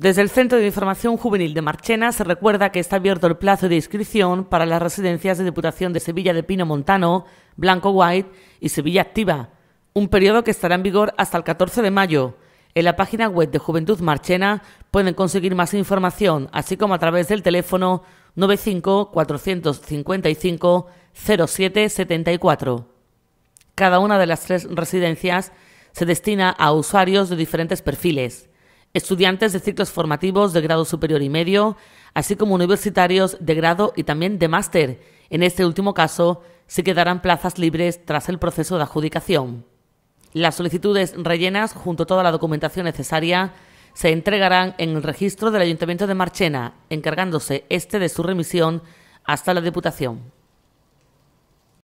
Desde el Centro de Información Juvenil de Marchena se recuerda que está abierto el plazo de inscripción para las residencias de Diputación de Sevilla de Pino Montano, Blanco White y Sevilla Activa, un periodo que estará en vigor hasta el 14 de mayo. En la página web de Juventud Marchena pueden conseguir más información, así como a través del teléfono 95 455 0774. Cada una de las tres residencias se destina a usuarios de diferentes perfiles estudiantes de ciclos formativos de grado superior y medio, así como universitarios de grado y también de máster. En este último caso, se quedarán plazas libres tras el proceso de adjudicación. Las solicitudes rellenas, junto a toda la documentación necesaria, se entregarán en el registro del Ayuntamiento de Marchena, encargándose este de su remisión hasta la Diputación.